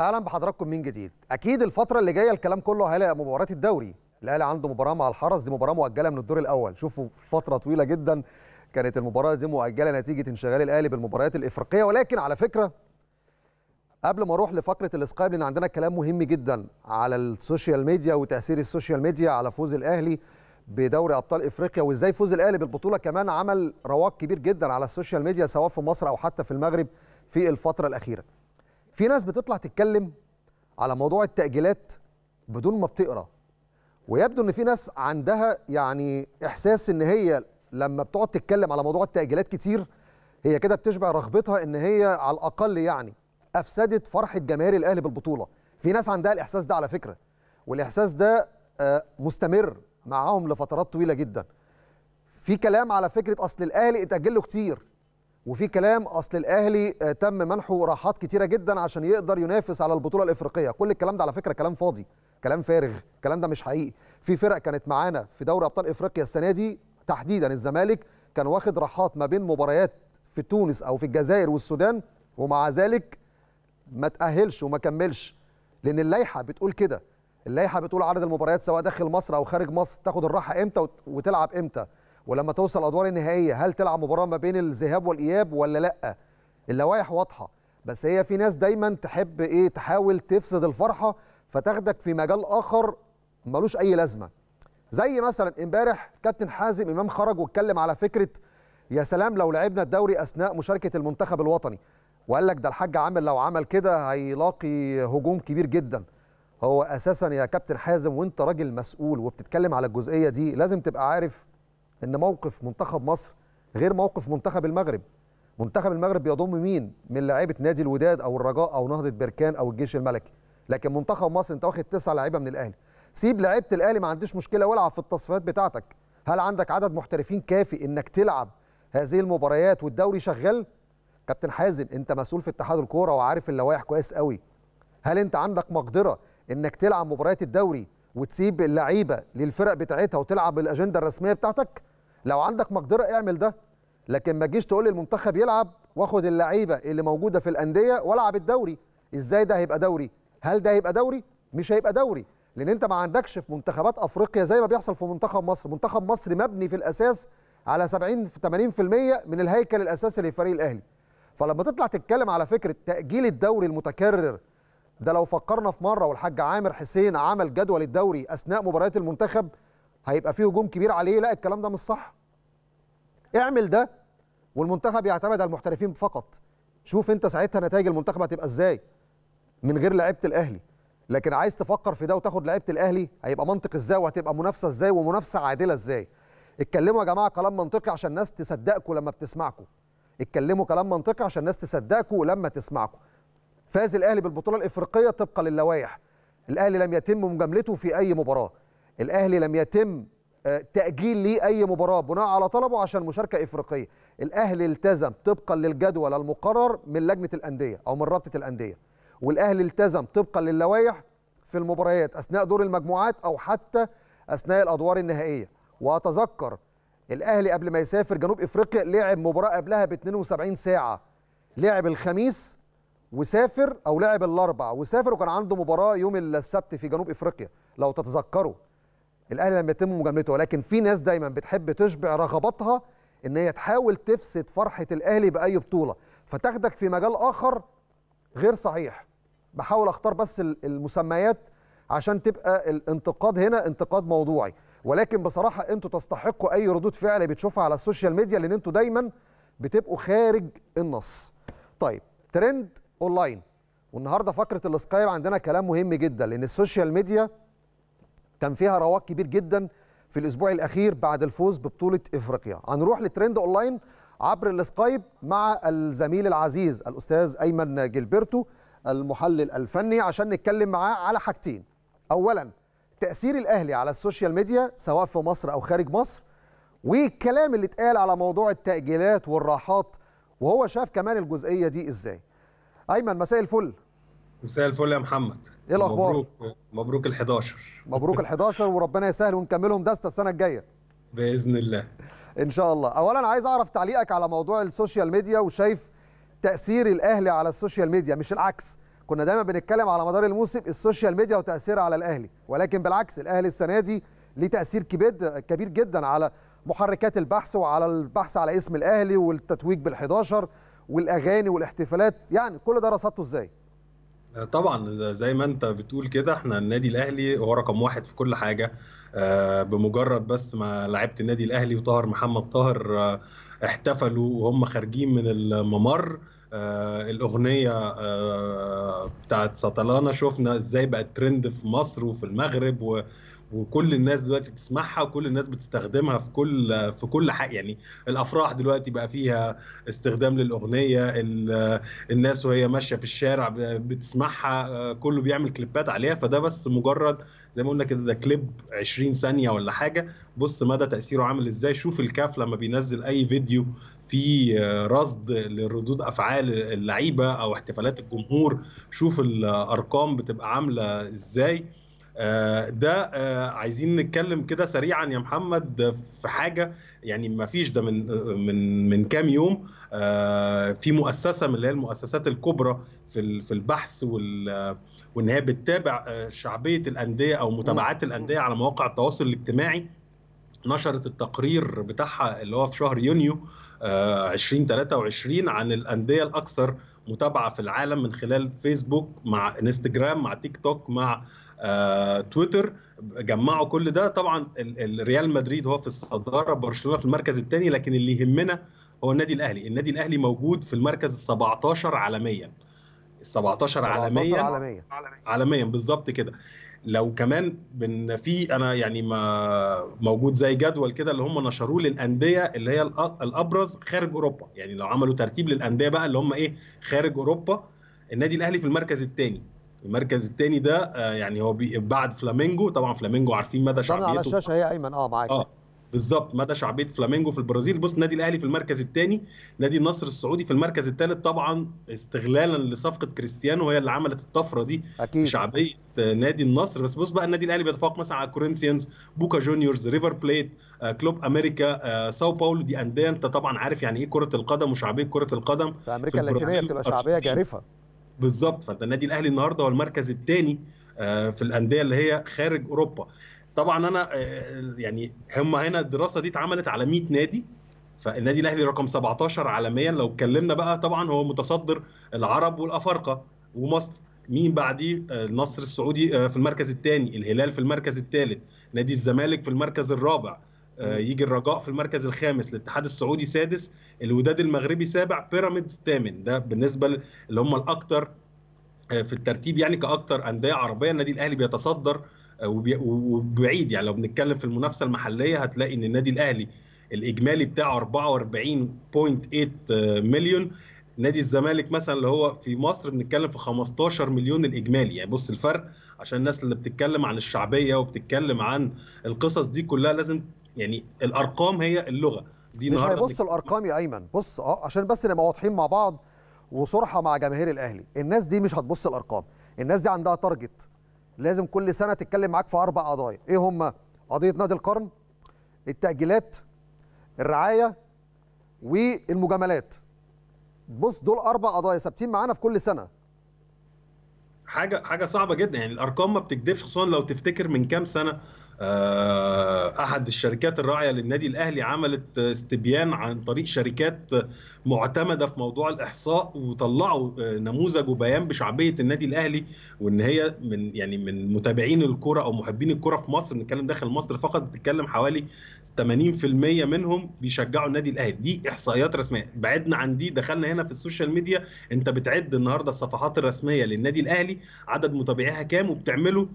اهلا بحضراتكم من جديد اكيد الفتره اللي جايه الكلام كله على مباراه الدوري الاهلي عنده مباراه مع الحرس دي مباراه مؤجله من الدور الاول شوفوا فتره طويله جدا كانت المباراه دي مؤجله نتيجه انشغال الاهلي بالمباريات الافريقيه ولكن على فكره قبل ما اروح لفقره الاسقايب لان عندنا كلام مهم جدا على السوشيال ميديا وتاثير السوشيال ميديا على فوز الاهلي بدوري ابطال افريقيا وازاي فوز الاهلي بالبطوله كمان عمل رواج كبير جدا على السوشيال ميديا سواء في مصر او حتى في المغرب في الفتره الاخيره في ناس بتطلع تتكلم على موضوع التأجيلات بدون ما بتقرا ويبدو ان في ناس عندها يعني احساس ان هي لما بتقعد تتكلم على موضوع التأجيلات كتير هي كده بتشبع رغبتها ان هي على الاقل يعني افسدت فرحة جماهير الاهلي بالبطولة في ناس عندها الاحساس ده على فكرة والاحساس ده آه، مستمر معاهم لفترات طويلة جدا في كلام على فكرة اصل الاهلي اتأجل له كتير وفي كلام اصل الاهلي آه، تم منحه راحات كتيره جدا عشان يقدر ينافس على البطوله الافريقيه كل الكلام ده على فكره كلام فاضي كلام فارغ الكلام ده مش حقيقي في فرق كانت معانا في دوري ابطال افريقيا السنه دي تحديدا الزمالك كان واخد راحات ما بين مباريات في تونس او في الجزائر والسودان ومع ذلك ما تاهلش وما كملش لان اللائحه بتقول كده اللائحه بتقول عدد المباريات سواء داخل مصر او خارج مصر تاخد الراحه امتى وتلعب امتى ولما توصل الادوار النهائيه هل تلعب مباراه ما بين الذهاب والاياب ولا لا اللوائح واضحه بس هي في ناس دايما تحب ايه تحاول تفسد الفرحه فتاخدك في مجال اخر ملوش اي لازمه زي مثلا امبارح كابتن حازم امام خرج واتكلم على فكره يا سلام لو لعبنا الدوري اثناء مشاركه المنتخب الوطني وقال لك ده الحاج عامل لو عمل كده هيلاقي هجوم كبير جدا هو اساسا يا كابتن حازم وانت راجل مسؤول وبتتكلم على الجزئيه دي لازم تبقى عارف ان موقف منتخب مصر غير موقف منتخب المغرب منتخب المغرب بيضم مين من لعيبه نادي الوداد او الرجاء او نهضه بركان او الجيش الملكي لكن منتخب مصر انت واخد تسع لعيبه من الاهلي سيب لعيبه الاهلي ما عنديش مشكله والعب في التصفيات بتاعتك هل عندك عدد محترفين كافي انك تلعب هذه المباريات والدوري شغال كابتن حازم انت مسؤول في اتحاد الكوره وعارف اللوائح كويس قوي هل انت عندك مقدره انك تلعب مباريات الدوري وتسيب اللعيبه للفرق بتاعتها وتلعب الاجنده الرسميه بتاعتك لو عندك مقدره اعمل ده لكن ما تجيش تقول المنتخب يلعب واخد اللعيبه اللي موجوده في الانديه والعب الدوري ازاي ده هيبقى دوري هل ده هيبقى دوري مش هيبقى دوري لان انت ما عندكش في منتخبات افريقيا زي ما بيحصل في منتخب مصر منتخب مصر مبني في الاساس على 70 80% من الهيكل الاساسي للفريق الاهلي فلما تطلع تتكلم على فكره تاجيل الدوري المتكرر ده لو فكرنا في مره والحاج عامر حسين عمل جدول الدوري اثناء مباريات المنتخب هيبقى فيه هجوم كبير عليه لا الكلام ده مش صح اعمل ده والمنتخب يعتمد على المحترفين فقط شوف انت ساعتها نتائج المنتخب هتبقى ازاي من غير لعيبه الاهلي لكن عايز تفكر في ده وتاخد لعيبه الاهلي هيبقى منطق ازاي وهتبقى منافسه ازاي ومنافسه عادله ازاي اتكلموا يا جماعه كلام منطقي عشان الناس تصدقكم لما بتسمعكم اتكلموا كلام منطقي عشان الناس تصدقكم لما تسمعكم فاز الاهلي بالبطوله الافريقيه طبقا للوائح الاهلي لم يتم مجاملته في اي مباراه الاهلي لم يتم آه، تاجيل ليه اي مباراه بناء على طلبه عشان مشاركه افريقيه الاهلي التزم طبقا للجدول المقرر من لجنه الانديه او من رابطه الانديه والاهلي التزم طبقا للوائح في المباريات اثناء دور المجموعات او حتى اثناء الادوار النهائيه واتذكر الاهلي قبل ما يسافر جنوب افريقيا لعب مباراه قبلها ب 72 ساعه لعب الخميس وسافر او لعب الاربع وسافر وكان عنده مباراه يوم السبت في جنوب افريقيا لو تتذكروا الاهلي لم يتم مجاملته ولكن في ناس دايما بتحب تشبع رغباتها ان هي تحاول تفسد فرحه الاهلي باي بطوله فتاخدك في مجال اخر غير صحيح بحاول اختار بس المسميات عشان تبقى الانتقاد هنا انتقاد موضوعي ولكن بصراحه انتوا تستحقوا اي ردود فعل بتشوفها على السوشيال ميديا لان انتوا دايما بتبقوا خارج النص طيب ترند اونلاين والنهارده فقره الاسكايب عندنا كلام مهم جدا لان السوشيال ميديا كان فيها رواج كبير جدا في الاسبوع الاخير بعد الفوز ببطوله افريقيا هنروح لترند اونلاين عبر السكايب مع الزميل العزيز الاستاذ ايمن جيلبرتو المحلل الفني عشان نتكلم معاه على حاجتين اولا تاثير الاهلي على السوشيال ميديا سواء في مصر او خارج مصر والكلام اللي اتقال على موضوع التاجيلات والراحات وهو شاف كمان الجزئيه دي ازاي ايمن مساء الفل مساء الفل يا محمد ايه الاخبار مبروك مبروك ال11 مبروك ال11 وربنا يسهل ونكملهم دسته السنه الجايه باذن الله ان شاء الله اولا عايز اعرف تعليقك على موضوع السوشيال ميديا وشايف تاثير الاهلي على السوشيال ميديا مش العكس كنا دايما بنتكلم على مدار الموسم السوشيال ميديا وتاثيرها على الاهلي ولكن بالعكس الاهلي السنه دي ليه تاثير كبير كبير جدا على محركات البحث وعلى البحث على اسم الاهلي والتتويج بال11 والاغاني والاحتفالات يعني كل ده رصدته ازاي طبعا زي ما انت بتقول كده احنا النادي الاهلي هو رقم واحد في كل حاجه آه، بمجرد بس ما لعيبه النادي الاهلي وطاهر محمد طاهر آه، احتفلوا وهم خارجين من الممر آه، الاغنيه بتاعت سطلانه شفنا ازاي بقت ترند في مصر وفي المغرب وكل الناس دلوقتي بتسمعها وكل الناس بتستخدمها في كل في كل حق يعني الافراح دلوقتي بقى فيها استخدام للاغنيه الناس وهي ماشيه في الشارع بتسمعها آه، كله بيعمل كليبات عليها فده بس مجرد زي ما قلنا كده ده كليب 20 ثانيه ولا حاجه بص مدى تاثيره عامل ازاي شوف الكاف لما بينزل اي فيديو في آه، رصد لردود افعال اللعيبه او احتفالات الجمهور شوف الارقام بتبقى عامله ازاي آه، ده آه، عايزين نتكلم كده سريعا يا محمد في حاجه يعني ما فيش ده من من من كام يوم آه، في مؤسسه من اللي هي المؤسسات الكبرى في في البحث وال وان هي بتتابع شعبيه الانديه او متابعات الانديه على مواقع التواصل الاجتماعي نشرت التقرير بتاعها اللي هو في شهر يونيو 2023 عن الانديه الاكثر متابعه في العالم من خلال فيسبوك مع انستجرام مع تيك توك مع آه، تويتر جمعوا كل ده طبعا ريال مدريد هو في الصداره برشلونه في المركز الثاني لكن اللي يهمنا هو النادي الاهلي النادي الاهلي موجود في المركز ال 17 عالميا ال 17 عالميا عالميا عالميا بالظبط كده لو كمان بن في انا يعني ما موجود زي جدول كده اللي هم نشروه للانديه اللي هي الابرز خارج اوروبا يعني لو عملوا ترتيب للانديه بقى اللي هم ايه خارج اوروبا النادي الاهلي في المركز الثاني المركز الثاني ده آه، يعني هو بعد فلامينجو طبعا فلامينجو عارفين مدى شعبيته على الشاشه هي ايمن اه معاك اه بالظبط مدى شعبيه فلامينجو في البرازيل بص النادي الاهلي في المركز الثاني نادي النصر السعودي في المركز الثالث طبعا استغلالا لصفقه كريستيانو هي اللي عملت الطفره دي أكيد. شعبيه آه، نادي النصر بس بص بقى النادي الاهلي بيتفوق مثلا على كورينثيانز بوكا جونيورز ريفر بليت آه، كلوب امريكا ساو باولو دي انديه انت طبعا عارف يعني ايه كره القدم وشعبيه كره القدم في امريكا اللاتينيه بتبقى شعبيه جارفه بالظبط فانت النادي الاهلي النهارده هو المركز الثاني آه، في الانديه اللي هي خارج اوروبا طبعا انا آه، يعني هم هنا الدراسه دي اتعملت على 100 نادي فالنادي الاهلي رقم 17 عالميا لو اتكلمنا بقى طبعا هو متصدر العرب والافارقه ومصر مين بعديه آه، النصر السعودي في المركز الثاني الهلال في المركز الثالث نادي الزمالك في المركز الرابع آه، يجي الرجاء في المركز الخامس الاتحاد السعودي سادس الوداد المغربي سابع بيراميدز ثامن ده بالنسبه اللي هم الاكثر آه، في الترتيب يعني كاكثر انديه عربيه النادي الاهلي بيتصدر آه، وبعيد يعني لو بنتكلم في المنافسه المحليه هتلاقي ان النادي الاهلي الاجمالي بتاعه 44.8 مليون نادي الزمالك مثلا اللي هو في مصر بنتكلم في 15 مليون الاجمالي يعني بص الفرق عشان الناس اللي بتتكلم عن الشعبيه وبتتكلم عن القصص دي كلها لازم يعني الارقام هي اللغه دي مش هيبص الارقام يا ايمن بص اه عشان بس نبقى واضحين مع بعض وصرحه مع جماهير الاهلي الناس دي مش هتبص الارقام الناس دي عندها تارجت لازم كل سنه تتكلم معاك في اربع قضايا ايه هم قضيه نادي القرن التاجيلات الرعايه والمجاملات بص دول اربع قضايا ثابتين معانا في كل سنه حاجه حاجه صعبه جدا يعني الارقام ما بتكدبش خصوصا لو تفتكر من كام سنه آه، احد الشركات الراعيه للنادي الاهلي عملت استبيان عن طريق شركات معتمده في موضوع الاحصاء وطلعوا آه، نموذج وبيان بشعبيه النادي الاهلي وان هي من يعني من متابعين الكره او محبين الكره في مصر نتكلم داخل مصر فقط بتتكلم حوالي 80% منهم بيشجعوا النادي الاهلي دي احصائيات رسميه بعدنا عن دي دخلنا هنا في السوشيال ميديا انت بتعد النهارده الصفحات الرسميه للنادي الاهلي عدد متابعيها كام وبتعمله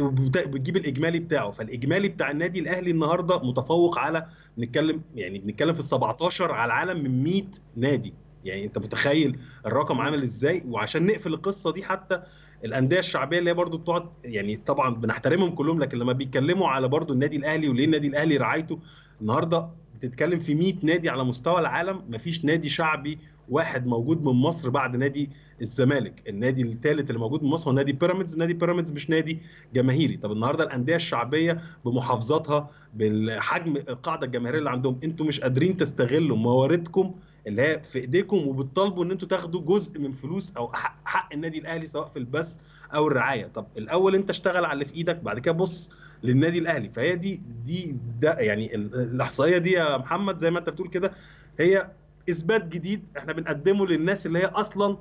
وبتجيب الاجمالي بتاعه فالاجمالي بتاع النادي الاهلي النهارده متفوق على بنتكلم يعني بنتكلم في ال 17 على العالم من 100 نادي يعني انت متخيل الرقم عامل ازاي وعشان نقفل القصه دي حتى الانديه الشعبيه اللي هي برضو بتقعد يعني طبعا بنحترمهم كلهم لكن لما بيتكلموا على برضو النادي الاهلي وليه النادي الاهلي رعايته النهارده بتتكلم في 100 نادي على مستوى العالم مفيش نادي شعبي واحد موجود من مصر بعد نادي الزمالك النادي الثالث اللي موجود من مصر هو نادي بيراميدز نادي بيراميدز مش نادي جماهيري طب النهارده الانديه الشعبيه بمحافظاتها بالحجم القاعده الجماهيريه اللي عندهم انتوا مش قادرين تستغلوا مواردكم اللي هي في ايديكم وبتطالبوا ان انتوا تاخدوا جزء من فلوس او حق النادي الاهلي سواء في البث او الرعايه طب الاول انت اشتغل على اللي في ايدك بعد كده بص للنادي الاهلي فهي دي دي ده يعني الاحصائيه دي يا محمد زي ما انت بتقول كده هي اثبات جديد احنا بنقدمه للناس اللي هي اصلا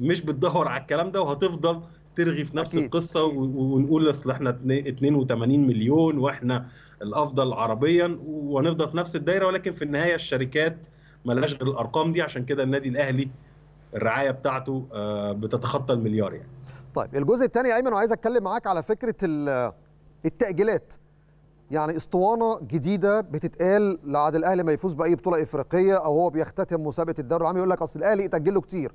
مش بتدهور على الكلام ده وهتفضل ترغي في نفس أكيد. القصه ونقول اصل احنا 82 مليون واحنا الافضل عربيا ونفضل في نفس الدايره ولكن في النهايه الشركات ملهاش غير الارقام دي عشان كده النادي الاهلي الرعايه بتاعته آه، بتتخطى المليار يعني. طيب الجزء الثاني يا ايمن وعايز اتكلم معاك على فكره التاجيلات يعني اسطوانه جديده بتتقال لعاد الاهلي ما يفوز باي بطوله افريقيه او هو بيختتم مسابقه الدوري العام يقول لك اصل الاهلي اتاجل له كتير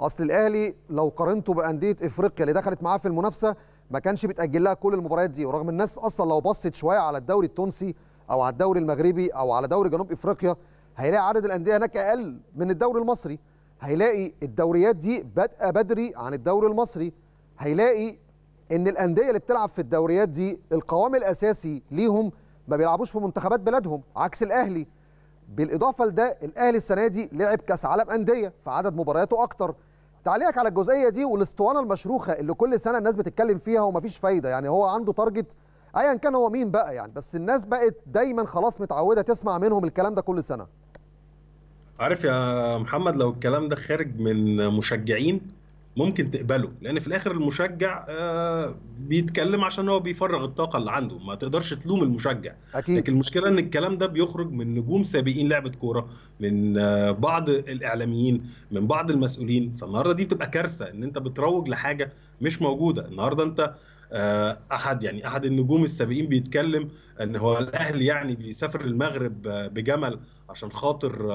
اصل الاهلي لو قارنته بانديه افريقيا اللي دخلت معاه في المنافسه ما كانش بيتاجل لها كل المباريات دي ورغم الناس اصلا لو بصت شويه على الدوري التونسي او على الدوري المغربي او على دوري جنوب افريقيا هيلاقي عدد الانديه هناك اقل من الدوري المصري هيلاقي الدوريات دي بادئه بدري عن الدوري المصري هيلاقي ان الانديه اللي بتلعب في الدوريات دي القوام الاساسي ليهم ما بيلعبوش في منتخبات بلدهم عكس الاهلي بالاضافه لده الاهلي السنه دي لعب كاس عالم انديه فعدد مبارياته اكتر تعليقك على الجزئيه دي والاسطوانه المشروخه اللي كل سنه الناس بتتكلم فيها ومفيش فايده يعني هو عنده تارجت ايا كان هو مين بقى يعني بس الناس بقت دايما خلاص متعوده تسمع منهم الكلام ده كل سنه عارف يا محمد لو الكلام ده خارج من مشجعين ممكن تقبله لان في الاخر المشجع آه، بيتكلم عشان هو بيفرغ الطاقه اللي عنده ما تقدرش تلوم المشجع أكيد. لكن المشكله ان الكلام ده بيخرج من نجوم سابقين لعبه كوره من آه، بعض الاعلاميين من بعض المسؤولين فالنهارده دي بتبقى كارثه ان انت بتروج لحاجه مش موجوده النهارده انت آه، احد يعني احد النجوم السابقين بيتكلم ان هو الاهلي يعني بيسافر المغرب بجمل عشان خاطر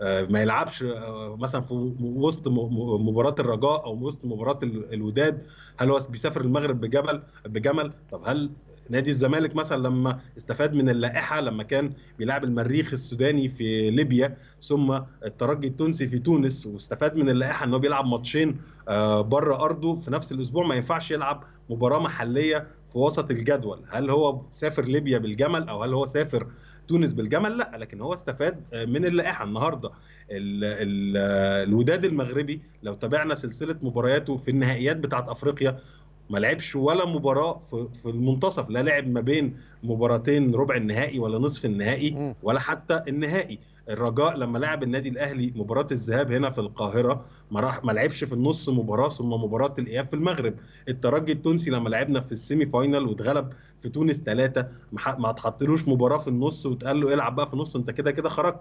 آه، ما يلعبش آه، مثلا في وسط مباراه الرجاء او وسط مباراه الوداد هل هو بيسافر المغرب بجبل بجمل طب هل نادي الزمالك مثلا لما استفاد من اللائحه لما كان بيلعب المريخ السوداني في ليبيا ثم الترجي التونسي في تونس واستفاد من اللائحه ان هو بيلعب ماتشين آه، بره ارضه في نفس الاسبوع ما ينفعش يلعب مباراه محليه في وسط الجدول هل هو سافر ليبيا بالجمل او هل هو سافر تونس بالجمل لا لكن هو استفاد آه، من اللائحه النهارده الـ الـ آه، الوداد المغربي لو تابعنا سلسله مبارياته في النهائيات بتاعه افريقيا ما لعبش ولا مباراه في, في المنتصف لا لعب ما بين مباراتين ربع النهائي ولا نصف النهائي ولا حتى النهائي الرجاء لما لعب النادي الاهلي مباراه الذهاب هنا في القاهره ما راح ما لعبش في النص مباراه ثم مباراه الاياب في المغرب الترجي التونسي لما لعبنا في السيمي فاينل واتغلب في تونس ثلاثه ما اتحطلوش مباراه في النص واتقال له العب بقى في النص انت كده كده خرجت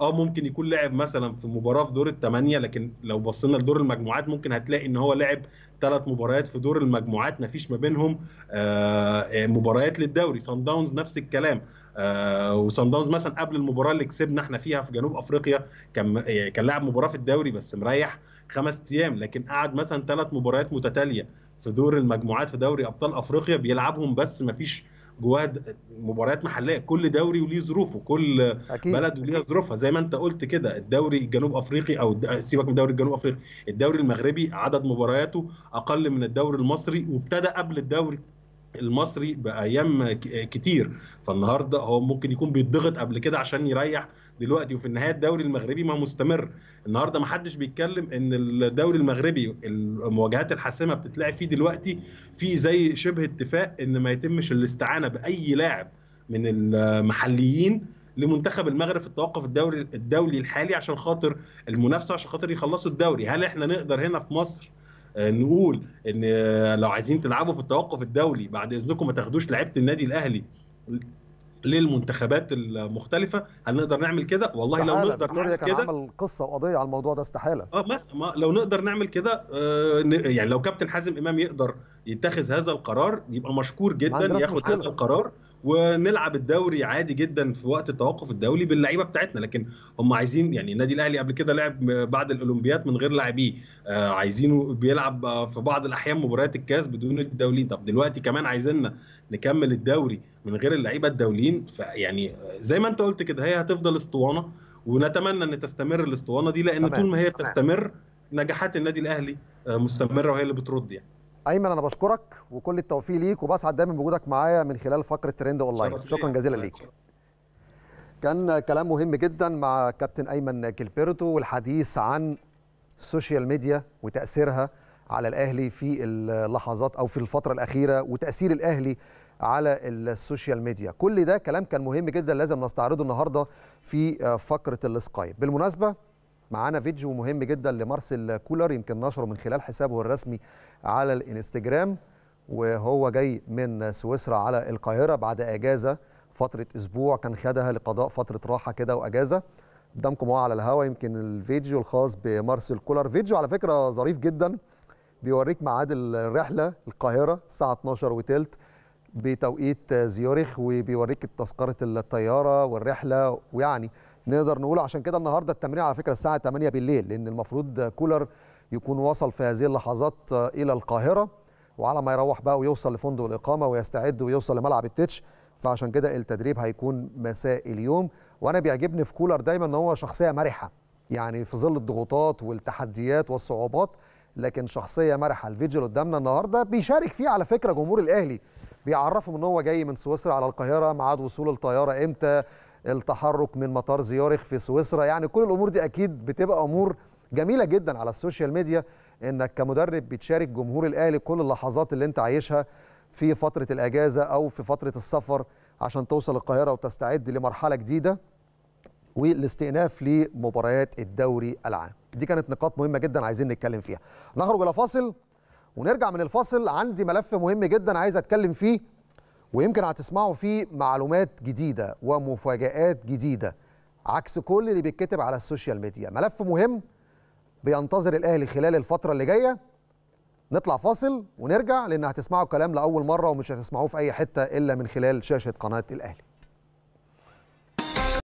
اه ممكن يكون لعب مثلا في مباراه في دور الثمانيه لكن لو بصينا لدور المجموعات ممكن هتلاقي ان هو لعب ثلاث مباريات في دور المجموعات ما فيش ما بينهم آه، آه، مباريات للدوري سان داونز نفس الكلام آه، وسان داونز مثلا قبل المباراه اللي كسبنا احنا فيها في جنوب افريقيا كان كان لاعب مباراه في الدوري بس مريح خمس ايام لكن قعد مثلا ثلاث مباريات متتاليه في دور المجموعات في دوري ابطال افريقيا بيلعبهم بس ما فيش جواها مباريات محليه كل دوري وليه ظروفه كل أكيد. بلد وليها ظروفها زي ما انت قلت كده الدوري الجنوب افريقي او سيبك من دوري الجنوب افريقي الدوري المغربي عدد مبارياته اقل من الدوري المصري وابتدى قبل الدوري المصري بايام كتير فالنهارده هو ممكن يكون بيتضغط قبل كده عشان يريح دلوقتي وفي النهايه الدوري المغربي ما مستمر النهارده ما حدش بيتكلم ان الدوري المغربي المواجهات الحاسمه بتتلعب فيه دلوقتي في زي شبه اتفاق ان ما يتمش الاستعانه باي لاعب من المحليين لمنتخب المغرب في التوقف الدوري الدولي الحالي عشان خاطر المنافسه عشان خاطر يخلصوا الدوري هل احنا نقدر هنا في مصر آه، نقول ان آه، لو عايزين تلعبوا في التوقف الدولي بعد اذنكم ما تاخدوش لعيبه النادي الاهلي للمنتخبات المختلفه هل نقدر نعمل كده والله لو نقدر نعمل كده عمل قصه وقضيه على الموضوع ده استحاله اه بس ما لو نقدر نعمل كده آه، يعني لو كابتن حازم امام يقدر يتخذ هذا القرار يبقى مشكور جدا ياخد هذا القرار ونلعب الدوري عادي جدا في وقت التوقف الدولي باللعيبه بتاعتنا لكن هم عايزين يعني النادي الاهلي قبل كده لعب بعد الاولمبياد من غير لاعبيه آه، عايزينه بيلعب في بعض الاحيان مباريات الكاس بدون الدوليين طب دلوقتي كمان عايزيننا نكمل الدوري من غير اللعيبه الدوليين فيعني زي ما انت قلت كده هي هتفضل اسطوانه ونتمنى ان تستمر الاسطوانه دي لان طول ما هي بتستمر نجاحات النادي الاهلي آه، مستمره وهي اللي بترد يعني ايمن انا بشكرك وكل التوفيق ليك وبسعد دايما بوجودك معايا من خلال فقره ترند اونلاين شكرا جزيلا ليك كان كلام مهم جدا مع كابتن ايمن كيلبرتو والحديث عن السوشيال ميديا وتاثيرها على الاهلي في اللحظات او في الفتره الاخيره وتاثير الاهلي على السوشيال ميديا كل ده كلام كان مهم جدا لازم نستعرضه النهارده في آه، فقره السكايب بالمناسبه معانا فيديو مهم جدا لمارسيل كولر يمكن نشره من خلال حسابه الرسمي على الانستجرام وهو جاي من سويسرا على القاهره بعد اجازه فتره اسبوع كان خدها لقضاء فتره راحه كده واجازه قدامكم اهو على الهواء يمكن الفيديو الخاص بمارسيل كولر فيديو على فكره ظريف جدا بيوريك ميعاد الرحله القاهره الساعه 12 وثلث بتوقيت زيورخ وبيوريك تذكره الطياره والرحله ويعني نقدر نقول عشان كده النهارده التمرين على فكره الساعه 8 بالليل لان المفروض كولر يكون وصل في هذه اللحظات الى القاهره وعلى ما يروح بقى ويوصل لفندق الاقامه ويستعد ويوصل لملعب التتش فعشان كده التدريب هيكون مساء اليوم وانا بيعجبني في كولر دايما ان هو شخصيه مرحه يعني في ظل الضغوطات والتحديات والصعوبات لكن شخصيه مرحه الفيديو اللي قدامنا النهارده بيشارك فيه على فكره جمهور الاهلي بيعرفهم ان هو جاي من سويسرا على القاهره ميعاد وصول الطياره امتى التحرك من مطار زيورخ في سويسرا يعني كل الامور دي اكيد بتبقى امور جميله جدا على السوشيال ميديا انك كمدرب بتشارك جمهور الاهلي كل اللحظات اللي انت عايشها في فتره الاجازه او في فتره السفر عشان توصل القاهره وتستعد لمرحله جديده والاستئناف لمباريات الدوري العام دي كانت نقاط مهمه جدا عايزين نتكلم فيها نخرج الى فاصل ونرجع من الفاصل عندي ملف مهم جدا عايز اتكلم فيه ويمكن هتسمعوا فيه معلومات جديده ومفاجات جديده عكس كل اللي بيتكتب على السوشيال ميديا ملف مهم بينتظر الاهلي خلال الفتره اللي جايه نطلع فاصل ونرجع لان هتسمعوا الكلام لاول مره ومش هتسمعوه في اي حته الا من خلال شاشه قناه الاهلي